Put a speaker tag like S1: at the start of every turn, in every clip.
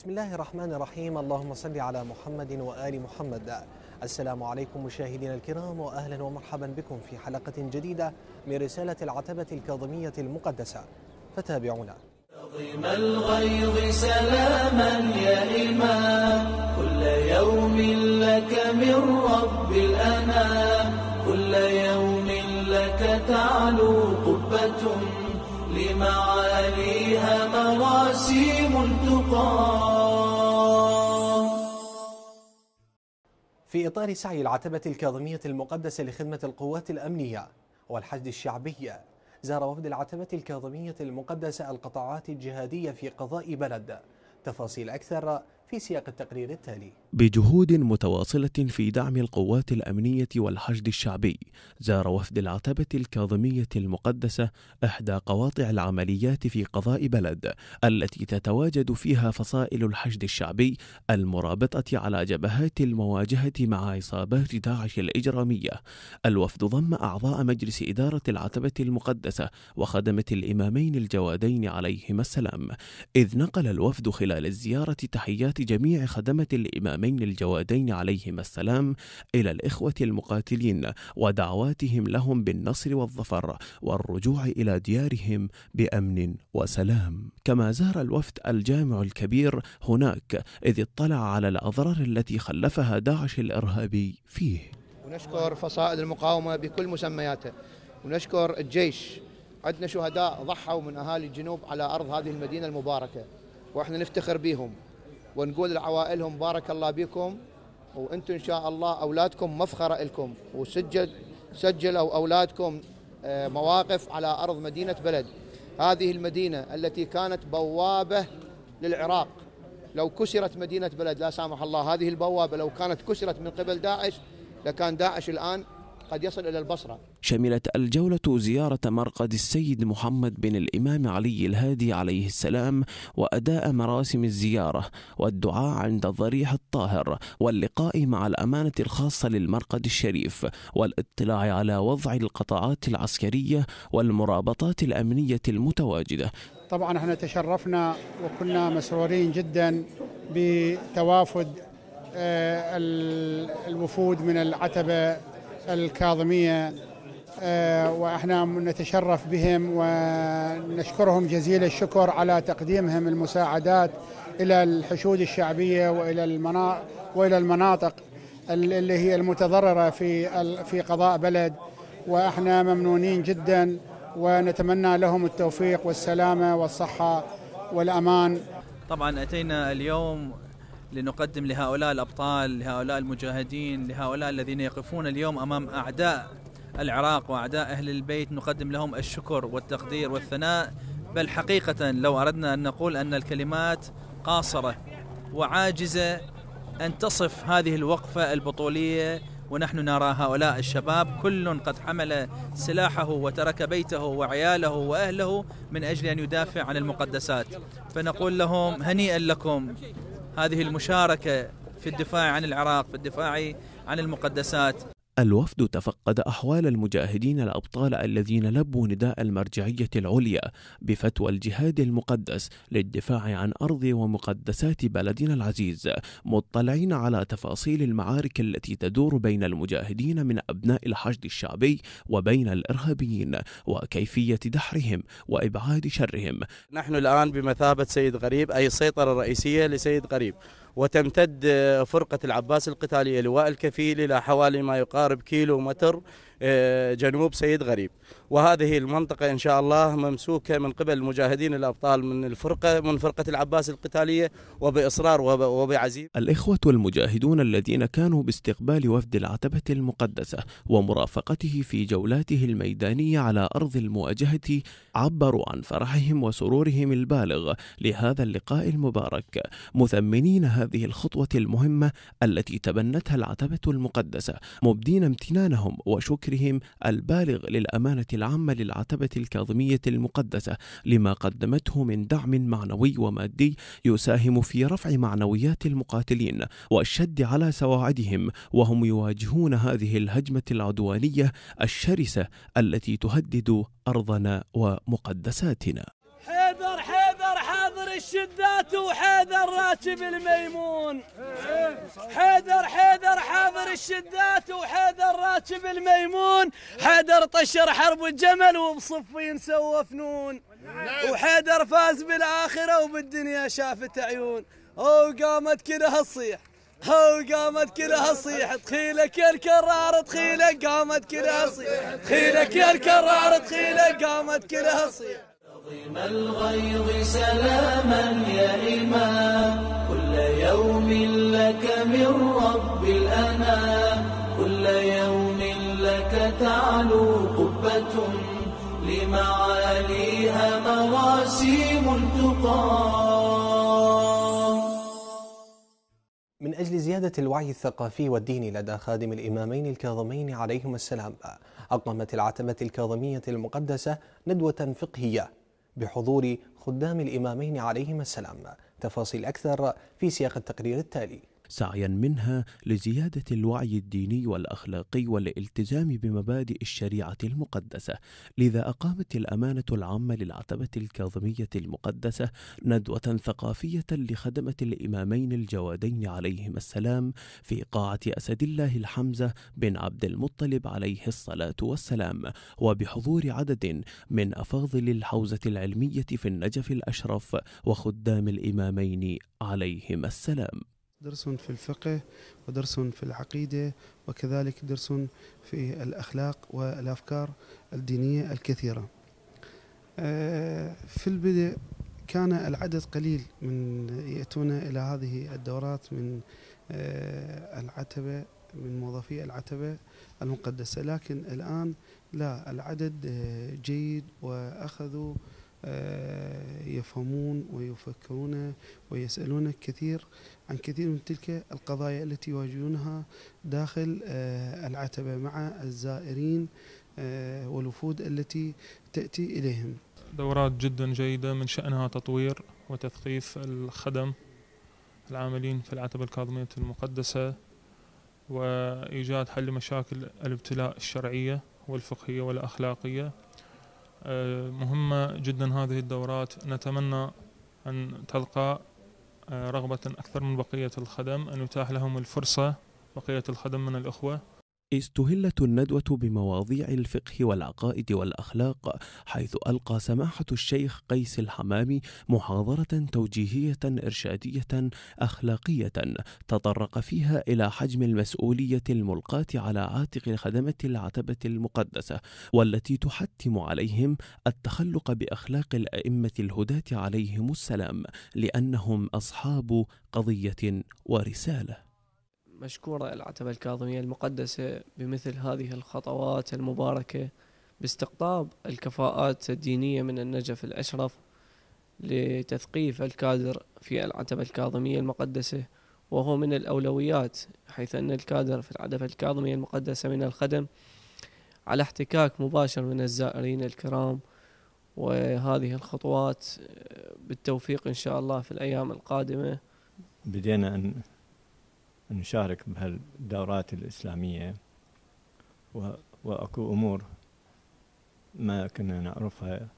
S1: بسم الله الرحمن الرحيم اللهم صل على محمد وآل محمد السلام عليكم مشاهدينا الكرام وأهلا ومرحبا بكم في حلقة جديدة من رسالة العتبة الكاظمية المقدسة فتابعونا
S2: نظم الغيظ سلاما يا إمام كل يوم لك من رب الأنام كل يوم لك تعلو قبة معاليها مواسم تقى
S1: في إطار سعي العتبة الكاظمية المقدسة لخدمة القوات الأمنية والحشد الشعبي زار وفد العتبة الكاظمية المقدسة القطاعات الجهادية في قضاء بلد تفاصيل أكثر في سياق التقرير التالي
S3: بجهود متواصلة في دعم القوات الأمنية والحشد الشعبي زار وفد العتبة الكاظمية المقدسة إحدى قواطع العمليات في قضاء بلد التي تتواجد فيها فصائل الحشد الشعبي المرابطة على جبهات المواجهة مع عصابات داعش الإجرامية الوفد ضم أعضاء مجلس إدارة العتبة المقدسة وخدمة الإمامين الجوادين عليهما السلام إذ نقل الوفد خلال الزيارة تحيات جميع خدمة الإمامين الجوادين عليهما السلام إلى الإخوة المقاتلين ودعواتهم لهم بالنصر والظفر والرجوع إلى ديارهم بأمن وسلام كما زار الوفد الجامع الكبير هناك إذ اطلع على الأضرار التي خلفها داعش الإرهابي فيه
S2: ونشكر فصائل
S3: المقاومة بكل مسمياتها ونشكر الجيش عندنا شهداء ضحوا من أهالي الجنوب على أرض هذه المدينة المباركة واحنا نفتخر بيهم ونقول لعوائلهم بارك الله بكم وانتم ان شاء الله اولادكم مفخره لكم وسجل سجلوا اولادكم آه، مواقف على ارض مدينه بلد هذه المدينه التي كانت بوابه للعراق لو كسرت مدينه بلد لا سامح الله هذه البوابه لو كانت كسرت من قبل داعش لكان داعش الان قد يصل إلى البصرة شملت الجولة زيارة مرقد السيد محمد بن الإمام علي الهادي عليه السلام وأداء مراسم الزيارة والدعاء عند الضريح الطاهر واللقاء مع الأمانة الخاصة للمرقد الشريف والاطلاع على وضع القطاعات العسكرية والمرابطات الأمنية المتواجدة
S1: طبعا احنا تشرفنا وكنا مسرورين جدا بتوافد آه، الوفود من العتبة الكاظمية آه، وإحنا نتشرف بهم ونشكرهم جزيل الشكر على تقديمهم المساعدات إلى الحشود الشعبية وإلى المنا وإلى المناطق اللي هي المتضررة في في قضاء بلد وإحنا ممنونين جدا ونتمنى لهم التوفيق والسلامة والصحة والأمان طبعا أتينا اليوم لنقدم لهؤلاء الأبطال لهؤلاء المجاهدين لهؤلاء الذين يقفون اليوم أمام أعداء العراق وأعداء أهل البيت نقدم لهم الشكر والتقدير والثناء بل حقيقة لو أردنا أن نقول أن الكلمات قاصرة وعاجزة أن تصف هذه الوقفة البطولية ونحن نرى هؤلاء الشباب كل قد حمل سلاحه وترك بيته وعياله وأهله من أجل أن يدافع عن المقدسات فنقول لهم هنيئا لكم هذه المشاركة في الدفاع عن العراق في الدفاع عن المقدسات
S3: الوفد تفقد أحوال المجاهدين الأبطال الذين لبوا نداء المرجعية العليا بفتوى الجهاد المقدس للدفاع عن أرض ومقدسات بلدنا العزيز مطلعين على تفاصيل المعارك التي تدور بين المجاهدين من أبناء الحشد الشعبي وبين الإرهابيين وكيفية دحرهم وإبعاد شرهم
S2: نحن الآن بمثابة سيد غريب أي السيطرة الرئيسية لسيد غريب وتمتد فرقة العباس القتالية لواء الكفيل إلى حوالي ما يقارب كيلو متر آه، جنوب سيد غريب وهذه المنطقة إن شاء الله ممسوكة من قبل المجاهدين الأبطال من الفرقة من فرقة العباس القتالية وبإصرار وبعزيمة
S3: الإخوة المجاهدون الذين كانوا باستقبال وفد العتبة المقدسة ومرافقته في جولاته الميدانية على أرض المواجهة عبروا عن فرحهم وسرورهم البالغ لهذا اللقاء المبارك مثمنين هذه الخطوة المهمة التي تبنتها العتبة المقدسة مبدين امتنانهم وشكر ذكرهم البالغ للأمانة العامة للعتبة الكاظمية المقدسة لما قدمته من دعم معنوي ومادي يساهم في رفع معنويات المقاتلين والشد على سواعدهم وهم يواجهون هذه الهجمة العدوانية الشرسة التي تهدد أرضنا ومقدساتنا
S2: الشدات وحيدر راكب الميمون حيدر حيدر حاضر الشدات وحيدر راكب الميمون حيدر طشر حرب الجمل وبصفين سوى فنون وحيدر فاز بالآخرة وبالدنيا شافت عيون أو قامت كلها الصيح هو قامت كلها صيح تخيلك يا الكرار تخيلك قامت كلها صيح تخيلك يا الكرار تخيلك قامت كلها صيح عظيم الغيظ سلاما يا إمام كل يوم لك من رب الأنام كل يوم لك تعلو قبة لمعاليها مراسيم
S1: تقام من أجل زيادة الوعي الثقافي والديني لدى خادم الإمامين الكاظمين عليهما السلام أقامت العتمة الكاظمية المقدسة ندوة فقهية بحضور خدام الإمامين عليهما السلام تفاصيل أكثر في سياق التقرير التالي
S3: سعيا منها لزياده الوعي الديني والاخلاقي والالتزام بمبادئ الشريعه المقدسه لذا اقامت الامانه العامه للعتبه الكاظميه المقدسه ندوه ثقافيه لخدمه الامامين الجوادين عليهما السلام في قاعه اسد الله الحمزه بن عبد المطلب عليه الصلاه والسلام وبحضور عدد من افاضل الحوزه العلميه في النجف الاشرف وخدام الامامين عليهما السلام درس في الفقه ودرس في العقيدة وكذلك درس في الأخلاق والأفكار الدينية الكثيرة آه، في البدء كان العدد قليل من يأتون إلى هذه الدورات من آه، العتبة من موظفي العتبة المقدسة لكن الآن لا العدد آه، جيد وأخذوا آه، يفهمون ويفكرون ويسألون كثير عن كثير من تلك القضايا التي يواجهونها داخل آه، العتبة مع الزائرين آه، والوفود التي تأتي إليهم دورات جدا جيدة من شأنها تطوير وتثقيف الخدم العاملين في العتبة الكاظمية المقدسة وإيجاد حل مشاكل الابتلاء الشرعية والفقهية والأخلاقية آه، مهمة جدا هذه الدورات نتمنى أن تلقى آه، رغبة أكثر من بقية الخدم أن يتاح لهم الفرصة بقية الخدم من الأخوة استهلت الندوة بمواضيع الفقه والعقائد والأخلاق حيث ألقى سماحة الشيخ قيس الحمامي محاضرة توجيهية إرشادية أخلاقية تطرق فيها إلى حجم المسؤولية الملقاة على عاتق خدمة العتبة المقدسة والتي تحتم عليهم التخلق بأخلاق الأئمة الهداة عليهم السلام لأنهم أصحاب قضية ورسالة
S2: مشكورة العتبة الكاظمية المقدسة بمثل هذه الخطوات المباركة باستقطاب الكفاءات الدينية من النجف الأشرف لتثقيف الكادر في العتبة الكاظمية المقدسة وهو من الأولويات حيث أن الكادر في العتبة الكاظمية المقدسة من الخدم على احتكاك مباشر من الزائرين الكرام وهذه الخطوات بالتوفيق إن شاء الله في الأيام القادمة
S3: بدينا أن نشارك بهالدورات الإسلامية وأكو أمور ما كنا نعرفها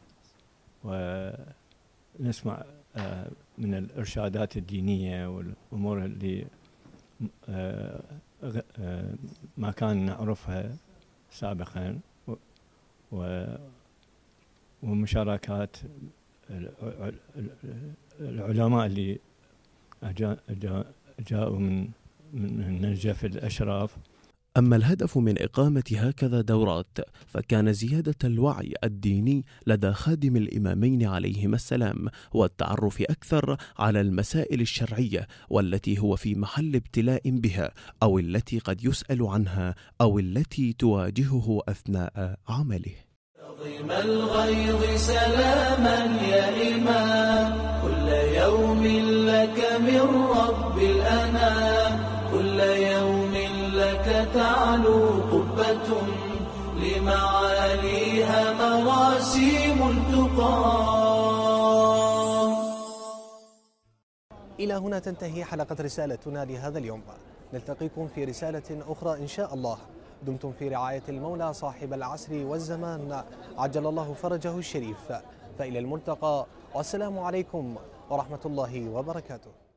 S3: ونسمع آه، من الإرشادات الدينية والأمور اللي آه، آه، ما كان نعرفها سابقا ومشاركات العلماء اللي جاءوا من من نجف الأشراف أما الهدف من إقامة هكذا دورات فكان زيادة الوعي الديني لدى خادم الإمامين عليهما السلام والتعرف أكثر على المسائل الشرعية والتي هو في محل ابتلاء بها أو التي قد يسأل عنها أو التي تواجهه أثناء عمله
S2: عظيم الغيظ سلاما يا إمام كل يوم لك من ربي يوم لك تعلو قبة لمعاليها
S1: مراسيم تقام إلى هنا تنتهي حلقة رسالتنا لهذا اليوم نلتقيكم في رسالة أخرى إن شاء الله دمتم في رعاية المولى صاحب العصر والزمان عجل الله فرجه الشريف فإلى الملتقى والسلام عليكم ورحمة الله وبركاته